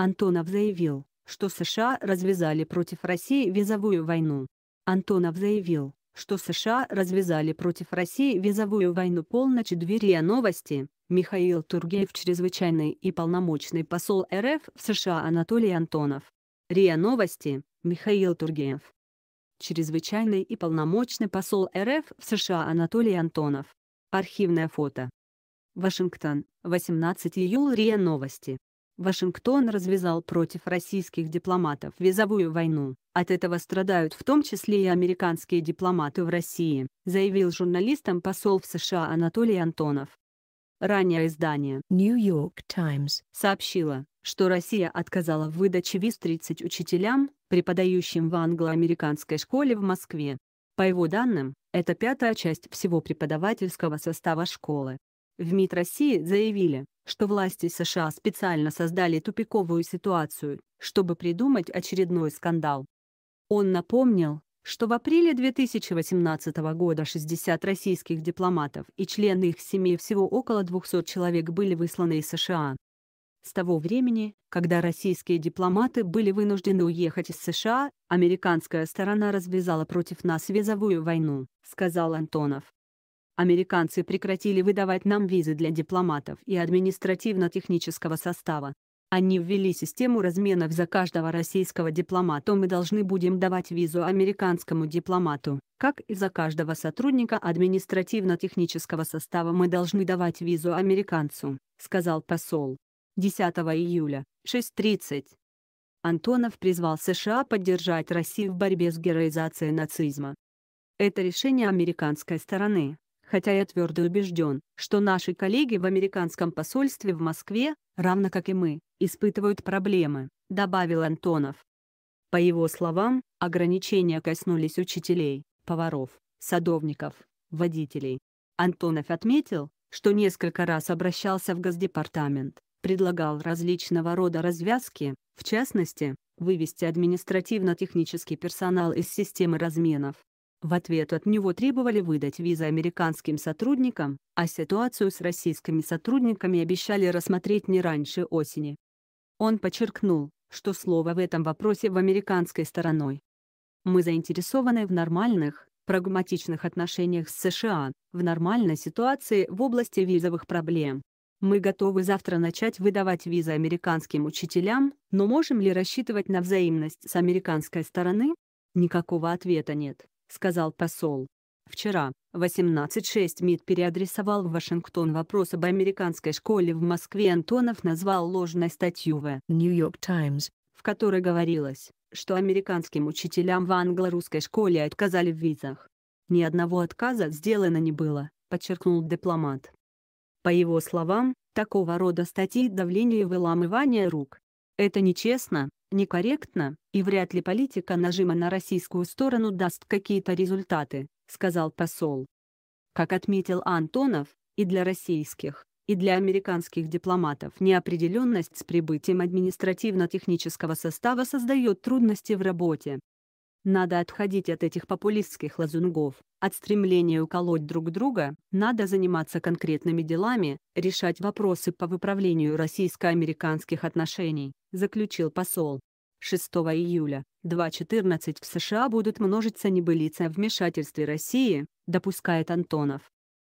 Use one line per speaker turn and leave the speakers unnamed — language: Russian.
Антонов заявил, что США развязали против России визовую войну. Антонов заявил, что США развязали против России визовую войну полночь двери о новости. Михаил Тургеев чрезвычайный и полномочный посол РФ в США Анатолий Антонов. РИА Новости, Михаил Тургеев. Чрезвычайный и полномочный посол РФ в США Анатолий Антонов. Архивное фото. Вашингтон, 18 июля РИА Новости. Вашингтон развязал против российских дипломатов визовую войну. От этого страдают в том числе и американские дипломаты в России, заявил журналистам посол в США Анатолий Антонов. Ранее издание New York Times сообщило, что Россия отказала в выдаче виз 30 учителям, преподающим в англо-американской школе в Москве. По его данным, это пятая часть всего преподавательского состава школы. В МИД России заявили, что власти США специально создали тупиковую ситуацию, чтобы придумать очередной скандал. Он напомнил, что в апреле 2018 года 60 российских дипломатов и члены их семей всего около 200 человек были высланы из США. С того времени, когда российские дипломаты были вынуждены уехать из США, американская сторона развязала против нас визовую войну, сказал Антонов. Американцы прекратили выдавать нам визы для дипломатов и административно-технического состава. Они ввели систему разменов за каждого российского дипломата мы должны будем давать визу американскому дипломату, как и за каждого сотрудника административно-технического состава мы должны давать визу американцу, сказал посол. 10 июля, 6.30. Антонов призвал США поддержать Россию в борьбе с героизацией нацизма. Это решение американской стороны, хотя я твердо убежден, что наши коллеги в американском посольстве в Москве, равно как и мы, испытывают проблемы, добавил Антонов. По его словам, ограничения коснулись учителей, поваров, садовников, водителей. Антонов отметил, что несколько раз обращался в Госдепартамент, предлагал различного рода развязки, в частности, вывести административно-технический персонал из системы разменов, в ответ от него требовали выдать визы американским сотрудникам, а ситуацию с российскими сотрудниками обещали рассмотреть не раньше осени. Он подчеркнул, что слово в этом вопросе в американской стороной. Мы заинтересованы в нормальных, прагматичных отношениях с США, в нормальной ситуации в области визовых проблем. Мы готовы завтра начать выдавать визы американским учителям, но можем ли рассчитывать на взаимность с американской стороны? Никакого ответа нет сказал посол. Вчера, 18.6 МИД переадресовал в Вашингтон вопрос об американской школе в Москве Антонов назвал ложной статью в New York Times, в которой говорилось, что американским учителям в англо-русской школе отказали в визах. Ни одного отказа сделано не было, подчеркнул дипломат. По его словам, такого рода статьи давление и выламывание рук, это нечестно, некорректно, и вряд ли политика нажима на российскую сторону даст какие-то результаты, сказал посол. Как отметил Антонов, и для российских, и для американских дипломатов неопределенность с прибытием административно-технического состава создает трудности в работе. Надо отходить от этих популистских лазунгов, от стремления уколоть друг друга, надо заниматься конкретными делами, решать вопросы по выправлению российско-американских отношений заключил посол. 6 июля 2.14 в США будут множиться небылицы о вмешательстве России, допускает Антонов.